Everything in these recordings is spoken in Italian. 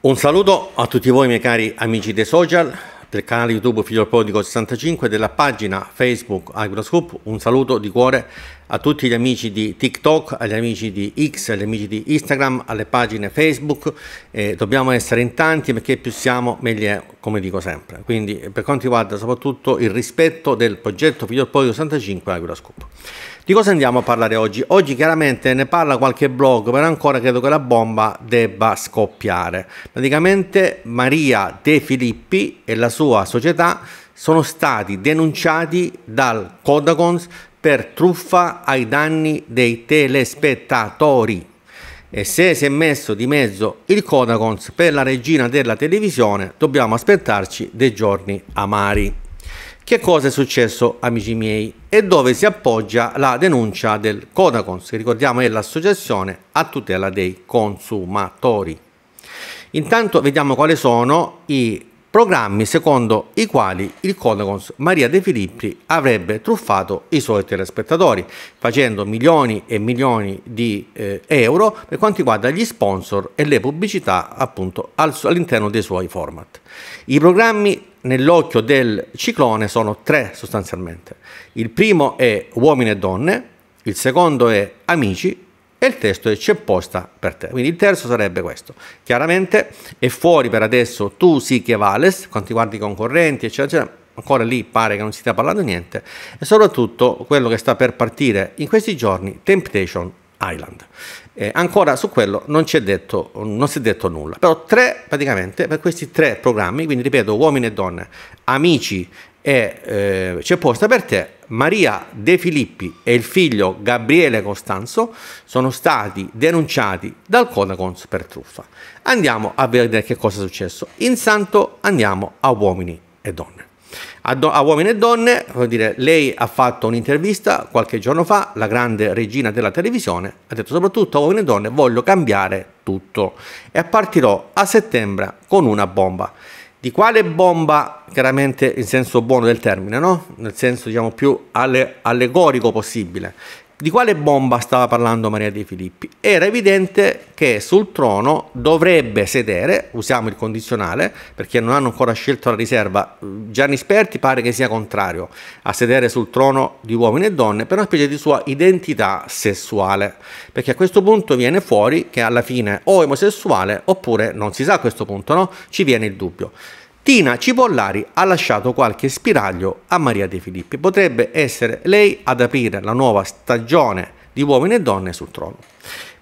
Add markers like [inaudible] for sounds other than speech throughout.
Un saluto a tutti voi miei cari amici dei social, del canale YouTube Figlio Prodigo 65, della pagina Facebook AgroScoop, un saluto di cuore a tutti gli amici di TikTok, agli amici di X, agli amici di Instagram, alle pagine Facebook. Eh, dobbiamo essere in tanti perché più siamo meglio è, come dico sempre. Quindi per quanto riguarda soprattutto il rispetto del progetto Figlioppolio 65 Agroscoop. Di cosa andiamo a parlare oggi? Oggi chiaramente ne parla qualche blog, però ancora credo che la bomba debba scoppiare. Praticamente Maria De Filippi e la sua società sono stati denunciati dal Codacons per truffa ai danni dei telespettatori. E se si è messo di mezzo il Codacons per la regina della televisione, dobbiamo aspettarci dei giorni amari. Che cosa è successo, amici miei? E dove si appoggia la denuncia del Codacons, che ricordiamo è l'associazione a tutela dei consumatori. Intanto vediamo quali sono i programmi secondo i quali il Codacons Maria De Filippi avrebbe truffato i suoi telespettatori, facendo milioni e milioni di eh, euro per quanto riguarda gli sponsor e le pubblicità appunto al, all'interno dei suoi format. I programmi nell'occhio del ciclone sono tre sostanzialmente. Il primo è Uomini e Donne, il secondo è Amici e il testo è c'è posta per te. Quindi il terzo sarebbe questo. Chiaramente è fuori per adesso tu sì che vales, quanti guardi i concorrenti, eccetera, eccetera. Ancora lì pare che non si stia parlando niente. E soprattutto quello che sta per partire in questi giorni, Temptation Island. Eh, ancora su quello non, detto, non, si è detto nulla, però tre praticamente per questi tre programmi, quindi ripeto uomini e donne, amici e eh, c'è posta per te. Maria De Filippi e il figlio Gabriele Costanzo sono stati denunciati dal Codacons per truffa. Andiamo a vedere che cosa è successo. Intanto andiamo a uomini e donne. A, do, a, uomini e donne, dire, lei ha fatto un'intervista qualche giorno fa, la grande regina della televisione, ha detto soprattutto a uomini e donne voglio cambiare tutto e partirò a settembre con una bomba di quale bomba, chiaramente in senso buono del termine, no? nel senso diciamo più alle, allegorico possibile, di quale bomba stava parlando Maria De Filippi? Era evidente che sul trono dovrebbe sedere, usiamo il condizionale, perché non hanno ancora scelto la riserva. Gianni Sperti pare che sia contrario a sedere sul trono di uomini e donne per una specie di sua identità sessuale, perché a questo punto viene fuori che alla fine o è omosessuale oppure non si sa a questo punto, no? Ci viene il dubbio. Tina Cipollari ha lasciato qualche spiraglio a Maria De Filippi. Potrebbe essere lei ad aprire la nuova stagione di uomini e donne sul trono.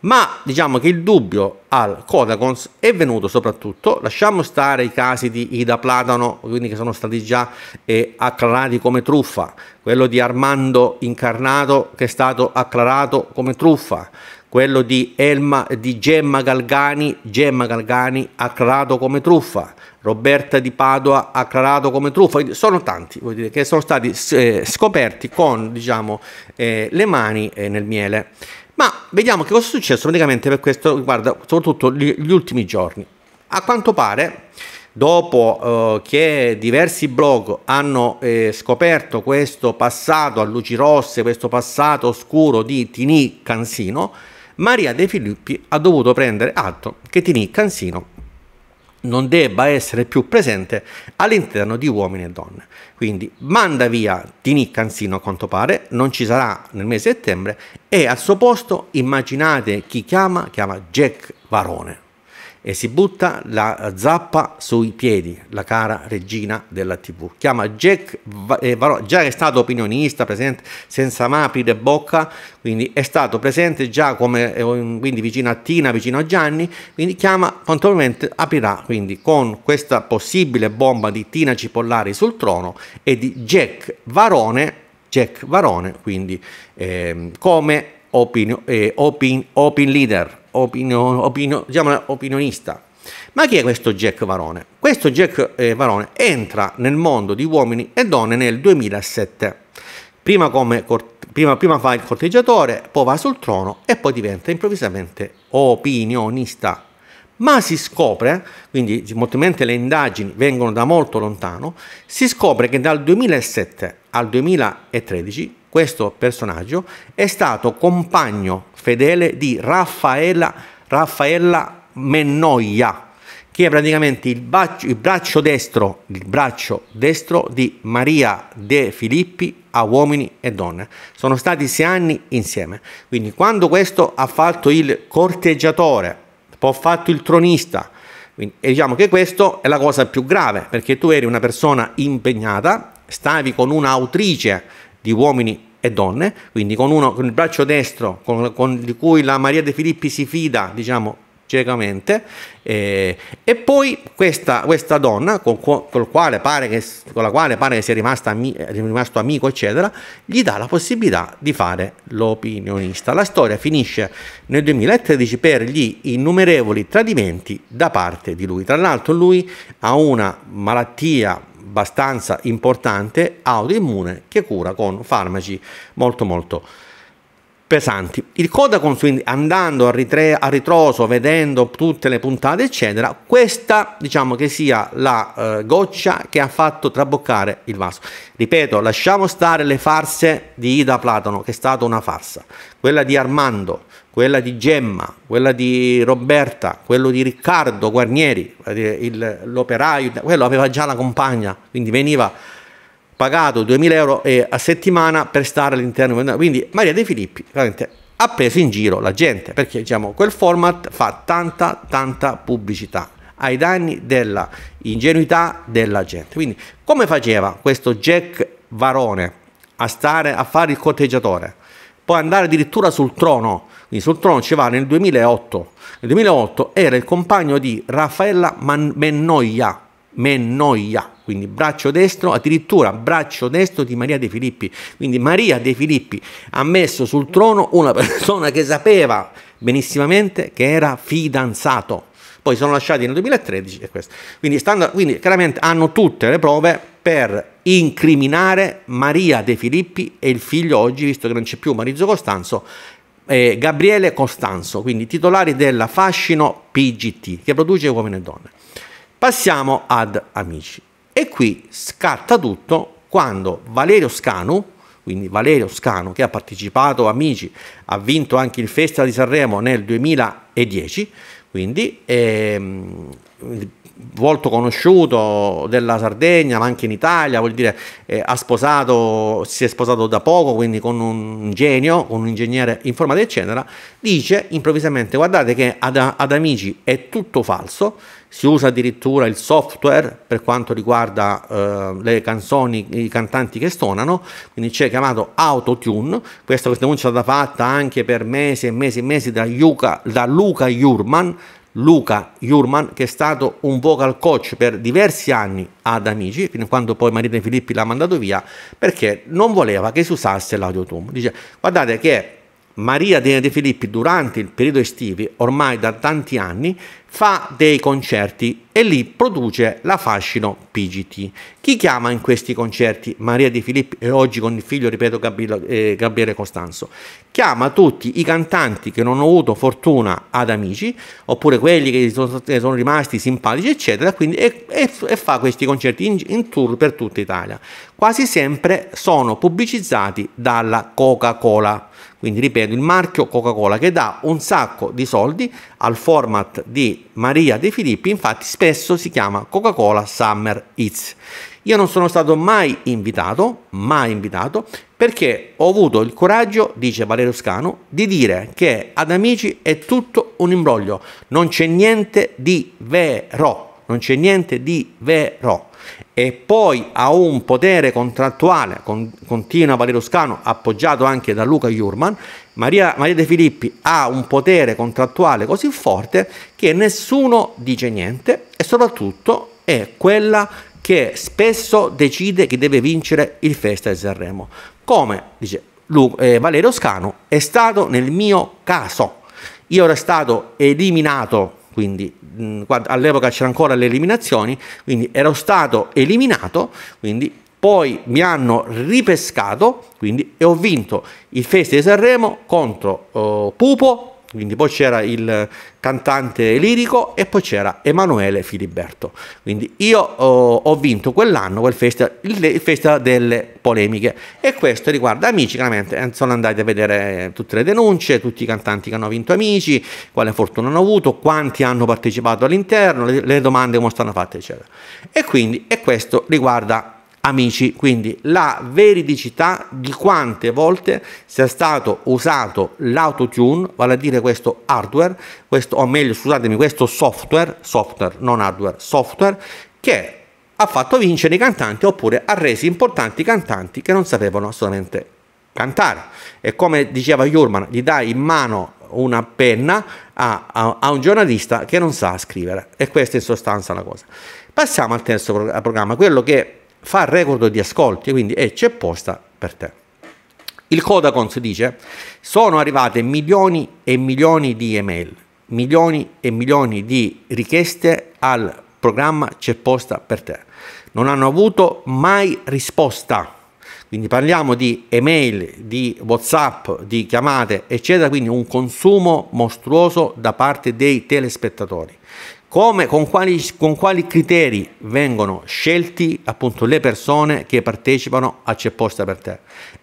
Ma diciamo che il dubbio al Codacons è venuto soprattutto, lasciamo stare i casi di Ida Platano, quindi che sono stati già eh, acclarati come truffa, quello di Armando Incarnato che è stato acclarato come truffa, quello di, Elma, di Gemma, Galgani, Gemma Galgani acclarato come truffa, Roberta di Padua acclarato come truffa, sono tanti vuol dire, che sono stati eh, scoperti con diciamo, eh, le mani eh, nel miele. Ma vediamo che cosa è successo praticamente per questo riguarda soprattutto gli, gli ultimi giorni. A quanto pare, dopo eh, che diversi blog hanno eh, scoperto questo passato a luci rosse, questo passato oscuro di Tini Cansino, Maria De Filippi ha dovuto prendere atto che Tini Cansino non debba essere più presente all'interno di uomini e donne. Quindi manda via Tini Cansino a quanto pare, non ci sarà nel mese di settembre e al suo posto immaginate chi chiama, chiama Jack Varone e si butta la zappa sui piedi, la cara regina della TV. Chiama Jack eh, già è stato opinionista, presente senza mai aprire bocca, quindi è stato presente già come eh, quindi vicino a Tina, vicino a Gianni, quindi chiama, probabilmente aprirà quindi con questa possibile bomba di Tina Cipollari sul trono e di Jack Varone, Jack Varone, quindi eh, come opinion eh, opin, opin leader opinion, opinion, diciamo, opinionista. Ma chi è questo Jack Varone? Questo Jack eh, Varone entra nel mondo di uomini e donne nel 2007. Prima, come, prima, prima fa il corteggiatore, poi va sul trono e poi diventa improvvisamente opinionista ma si scopre, quindi molte probabilmente le indagini vengono da molto lontano, si scopre che dal 2007 al 2013 questo personaggio è stato compagno fedele di Raffaella, Raffaella Mennoia, che è praticamente il braccio, il, braccio destro, il braccio destro di Maria De Filippi a uomini e donne. Sono stati sei anni insieme. Quindi quando questo ha fatto il corteggiatore ho fatto il tronista. e diciamo che questa è la cosa più grave, perché tu eri una persona impegnata, stavi con un'autrice di uomini e donne, quindi con, uno, con il braccio destro con, con, di cui la Maria De Filippi si fida, diciamo, ciecamente e, eh, e poi questa, questa donna con, con, quale che, con, la quale pare che sia rimasta, eh, rimasto amico eccetera gli dà la possibilità di fare l'opinionista la storia finisce nel 2013 per gli innumerevoli tradimenti da parte di lui tra l'altro lui ha una malattia abbastanza importante autoimmune che cura con farmaci molto molto pesanti. Il Kodakons, quindi andando a, ritre- a ritroso, vedendo tutte le puntate, eccetera, questa diciamo che sia la eh, goccia che ha fatto traboccare il vaso. Ripeto, lasciamo stare le farse di Ida Platano, che è stata una farsa, quella di Armando, quella di Gemma, quella di Roberta, quello di Riccardo Guarnieri, eh, il, l'operaio, quello aveva già la compagna, quindi veniva pagato 2000 euro eh, a settimana per stare all'interno. Quindi Maria De Filippi veramente ha preso in giro la gente perché diciamo, quel format fa tanta, tanta pubblicità ai danni della ingenuità della gente. Quindi come faceva questo Jack Varone a, stare, a fare il corteggiatore? Poi andare addirittura sul trono, quindi sul trono ci va nel 2008. Nel 2008 era il compagno di Raffaella Man- Mennoia, Mennoia quindi braccio destro, addirittura braccio destro di Maria De Filippi. Quindi Maria De Filippi ha messo sul trono una [laughs] persona che sapeva benissimamente che era fidanzato. Poi sono lasciati nel 2013 e questo. Quindi, stando, quindi chiaramente hanno tutte le prove per incriminare Maria De Filippi e il figlio oggi, visto che non c'è più Marizio Costanzo, eh, Gabriele Costanzo, quindi titolari della Fascino PGT, che produce uomini e donne. Passiamo ad Amici. E qui scatta tutto quando Valerio Scanu, quindi Valerio Scanu che ha partecipato Amici, ha vinto anche il Festival di Sanremo nel 2010, quindi ehm, volto conosciuto della Sardegna ma anche in Italia, vuol dire eh, ha sposato, si è sposato da poco, quindi con un genio, con un ingegnere informatico eccetera, dice improvvisamente guardate che ad, ad Amici è tutto falso si usa addirittura il software per quanto riguarda eh, le canzoni, i cantanti che suonano, quindi c'è chiamato autotune, questa, questa denuncia è stata fatta anche per mesi e mesi e mesi da, Yuka, da Luca Jurman, Luca Jurman, che è stato un vocal coach per diversi anni ad Amici, fino a quando poi Marina Filippi l'ha mandato via, perché non voleva che si usasse l'autotune. Dice, guardate che Maria Dina De Filippi durante il periodo estivo, ormai da tanti anni, fa dei concerti e lì produce la Fascino PGT. Chi chiama in questi concerti Maria De Filippi e oggi con il figlio, ripeto, eh, Gabriele Costanzo? Chiama tutti i cantanti che non hanno avuto fortuna ad amici, oppure quelli che sono, sono rimasti simpatici, eccetera, quindi, e, e, e, fa questi concerti in, in tour per tutta Italia. Quasi sempre sono pubblicizzati dalla Coca-Cola quindi ripeto, il marchio Coca-Cola che dà un sacco di soldi al format di Maria De Filippi, infatti spesso si chiama Coca-Cola Summer Eats. Io non sono stato mai invitato, mai invitato, perché ho avuto il coraggio, dice Valerio Scano, di dire che ad amici è tutto un imbroglio, non c'è niente di vero non c'è niente di vero. E poi ha un potere contrattuale, con, continua Valerio Scano, appoggiato anche da Luca Jurman. Maria, Maria De Filippi ha un potere contrattuale così forte che nessuno dice niente e soprattutto è quella che spesso decide chi deve vincere il Festa di Sanremo. Come dice Lu, eh, Valerio Scano, è stato nel mio caso. Io ero stato eliminato quindi mh, mm, all'epoca c'erano ancora le eliminazioni, quindi ero stato eliminato, quindi poi mi hanno ripescato quindi, e ho vinto il Festival di Sanremo contro uh, Pupo quindi poi c'era il cantante lirico e poi c'era Emanuele Filiberto. Quindi io oh, ho vinto quell'anno quel festival, il, il festival delle polemiche e questo riguarda Amici, chiaramente eh, sono andati a vedere eh, tutte le denunce, tutti i cantanti che hanno vinto Amici, quale fortuna hanno avuto, quanti hanno partecipato all'interno, le, le domande come stanno fatte eccetera. E quindi e questo riguarda amici, quindi la veridicità di quante volte sia stato usato l'autotune, vale a dire questo hardware, questo, o meglio scusatemi, questo software, software, non hardware, software, che ha fatto vincere i cantanti oppure ha reso importanti i cantanti che non sapevano assolutamente cantare. E come diceva Jurman, gli dai in mano una penna a, a, a, un giornalista che non sa scrivere. E questa è in sostanza la cosa. Passiamo al terzo programma, quello che fa record di ascolti, quindi e c'è posta per te. Il Codacons dice, sono arrivate milioni e milioni di email, milioni e milioni di richieste al programma C'è posta per te. Non hanno avuto mai risposta. Quindi parliamo di email, di WhatsApp, di chiamate, eccetera, quindi un consumo mostruoso da parte dei telespettatori. Come, con, quali, con quali criteri vengono scelti appunto le persone che partecipano a C'è posta per te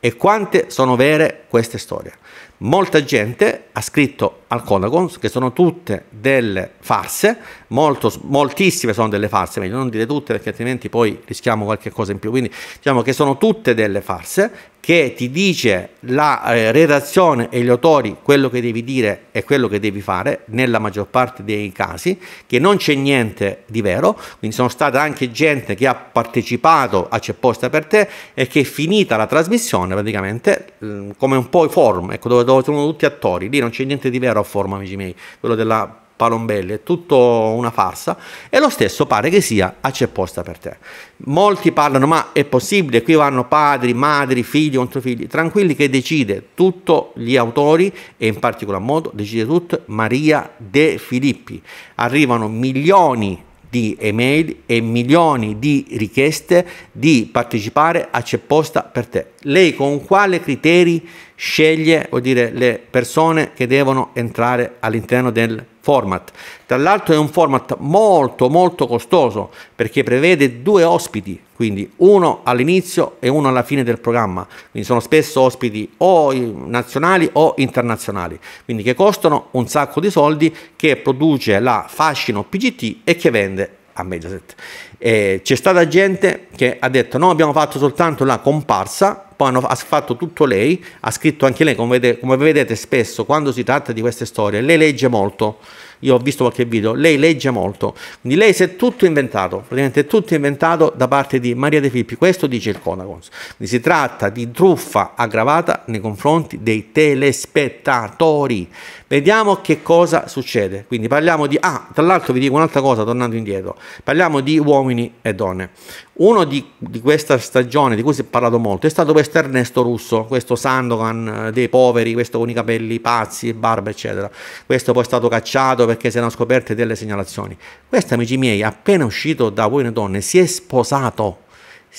e quante sono vere queste storie. Molta gente ha scritto al Codacons che sono tutte delle farse, molto, moltissime sono delle farse, meglio non dire tutte perché altrimenti poi rischiamo qualche cosa in più, quindi diciamo che sono tutte delle farse che ti dice la eh, redazione e gli autori quello che devi dire e quello che devi fare nella maggior parte dei casi, che non c'è niente di vero, quindi sono stata anche gente che ha partecipato a C'è posta per te e che è finita la trasmissione praticamente mm, come un po' i forum, ecco, dove, dove sono tutti attori, lì non c'è niente di vero a forum amici miei, quello della Palombelli, è tutto una farsa e lo stesso pare che sia a C'è posta per te. Molti parlano ma è possibile, qui vanno padri, madri, figli contro figli, tranquilli che decide tutto gli autori e in particolar modo decide tutto Maria De Filippi. Arrivano milioni di email e milioni di richieste di partecipare a C'è posta per te. Lei con quale criteri sceglie dire, le persone che devono entrare all'interno del format. Tra l'altro è un format molto molto costoso perché prevede due ospiti, quindi uno all'inizio e uno alla fine del programma, quindi sono spesso ospiti o nazionali o internazionali, quindi che costano un sacco di soldi che produce la Fascino PGT e che vende a Mediaset. Eh, c'è stata gente che ha detto no abbiamo fatto soltanto la comparsa poi hanno, ha fatto tutto lei, ha scritto anche lei, come vedete, come vedete spesso quando si tratta di queste storie, lei legge molto, io ho visto qualche video, lei legge molto, quindi lei si è tutto inventato, praticamente è tutto inventato da parte di Maria De Filippi, questo dice il Conagons, quindi si tratta di truffa aggravata nei confronti dei telespettatori, Vediamo che cosa succede. Quindi parliamo di... Ah, tra l'altro vi dico un'altra cosa, tornando indietro. Parliamo di uomini e donne. Uno di, di questa stagione, di cui si è parlato molto, è stato questo Ernesto Russo, questo Sandokan eh, dei poveri, questo con i capelli pazzi, barba, eccetera. Questo poi è stato cacciato perché si erano scoperte delle segnalazioni. Questo, amici miei, appena uscito da Uomini e Donne, si è sposato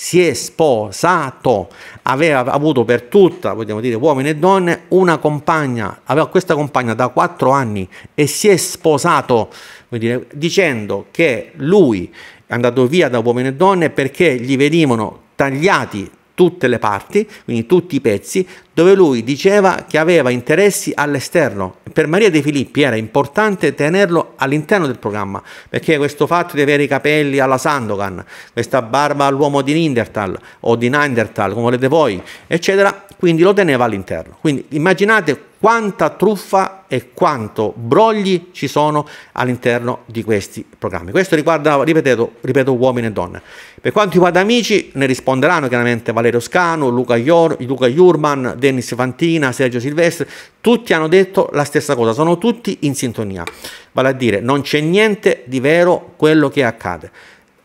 si è sposato, aveva avuto per tutta, vogliamo dire uomini e donne, una compagna, aveva questa compagna da quattro anni e si è sposato, dire, dicendo che lui è andato via da uomini e donne perché gli venivano tagliati tutte le parti, quindi tutti i pezzi, dove lui diceva che aveva interessi all'esterno. Per Maria De Filippi era importante tenerlo all'interno del programma, perché questo fatto di avere i capelli alla Sandokan, questa barba all'uomo di Nindertal o di Nindertal, come volete voi, eccetera, quindi lo teneva all'interno. Quindi immaginate quanta truffa e quanto brogli ci sono all'interno di questi programmi. Questo riguarda, ripeto, ripeto, uomini e donne. Per quanto riguarda amici, ne risponderanno chiaramente Valerio Scano, Luca, Ior, Luca Jurman, Dennis Fantina, Sergio Silvestri, tutti hanno detto la stessa cosa, sono tutti in sintonia. Vale a dire, non c'è niente di vero quello che accade.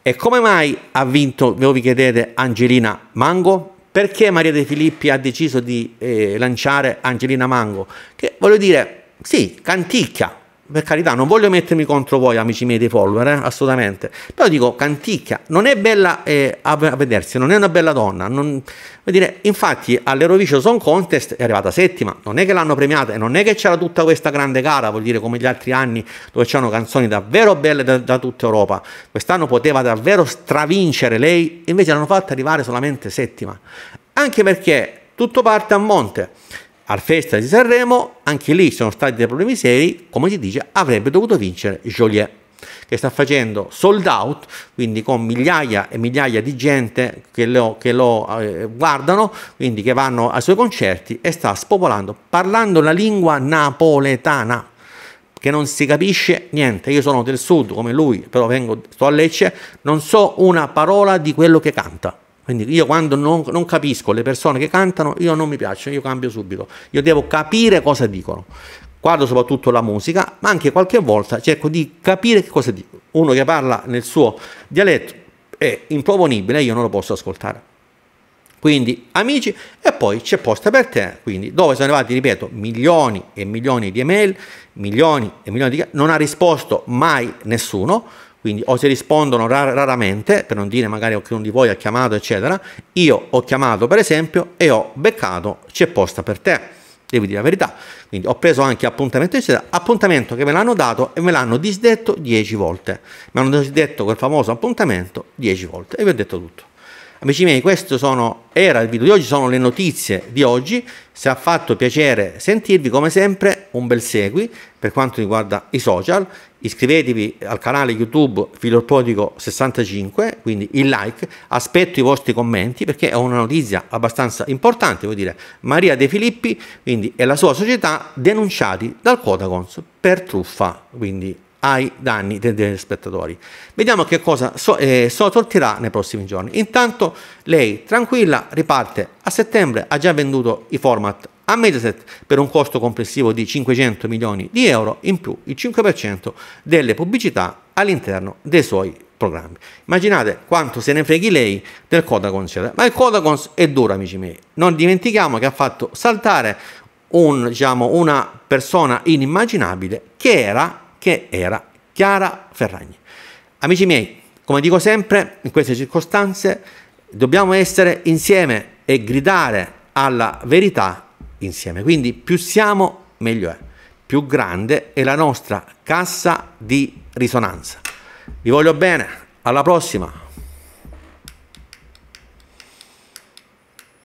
E come mai ha vinto, voi vi chiedete, Angelina Mango? Perché Maria De Filippi ha deciso di eh, lanciare Angelina Mango? Che voglio dire, sì, canticchia, per carità, non voglio mettermi contro voi, amici miei dei follower, eh? assolutamente. Però dico, Canticchia non è bella eh, a vedersi, non è una bella donna. Non, dire, infatti, all'Eurovision Song Contest è arrivata settima, non è che l'hanno premiata e non è che c'era tutta questa grande gara, vuol dire come gli altri anni dove c'erano canzoni davvero belle da, da tutta Europa. Quest'anno poteva davvero stravincere lei, invece l'hanno fatta arrivare solamente settima. Anche perché tutto parte a monte al Festa di Sanremo, anche lì sono stati dei problemi seri, come si dice, avrebbe dovuto vincere Joliet, che sta facendo sold out, quindi con migliaia e migliaia di gente che lo, che lo eh, guardano, quindi che vanno ai suoi concerti e sta spopolando, parlando la lingua napoletana, che non si capisce niente. Io sono del sud come lui, però vengo, sto a Lecce, non so una parola di quello che canta quindi io quando non, non, capisco le persone che cantano, io non mi piacciono, io cambio subito. Io devo capire cosa dicono. Guardo soprattutto la musica, ma anche qualche volta cerco di capire che cosa dicono. Uno che parla nel suo dialetto è improponibile, io non lo posso ascoltare. Quindi amici, e poi c'è posta per te, quindi dove sono arrivati, ripeto, milioni e milioni di email, milioni e milioni di... Non ha risposto mai nessuno, quindi o si rispondono rar- raramente, per non dire magari qualcuno di voi ha chiamato, eccetera. Io ho chiamato per esempio e ho beccato, c'è posta per te, devi dire la verità. Quindi ho preso anche appuntamento, eccetera. Appuntamento che me l'hanno dato e me l'hanno disdetto dieci volte. Mi hanno disdetto quel famoso appuntamento dieci volte e vi ho detto tutto. Amici miei, questo sono, era il video di oggi, sono le notizie di oggi. Se ha fatto piacere sentirvi, come sempre, un bel segui per quanto riguarda i social. Iscrivetevi al canale YouTube Filorpodico 65, quindi il like. Aspetto i vostri commenti perché è una notizia abbastanza importante, vuol dire Maria De Filippi, quindi, e la sua società denunciati dal Codacons per truffa, quindi ai danni dei spettatori. Vediamo che cosa so, eh, sortirà nei prossimi giorni. Intanto lei tranquilla riparte a settembre, ha già venduto i format a Mediaset per un costo complessivo di 500 milioni di euro in più il 5% delle pubblicità all'interno dei suoi programmi. Immaginate quanto se ne freghi lei del Codacons, cioè. ma il Codacons è duro amici miei, non dimentichiamo che ha fatto saltare un, diciamo, una persona inimmaginabile che era che era Chiara Ferragni. Amici miei, come dico sempre, in queste circostanze dobbiamo essere insieme e gridare alla verità insieme. Quindi più siamo, meglio è. Più grande è la nostra cassa di risonanza. Vi voglio bene, alla prossima.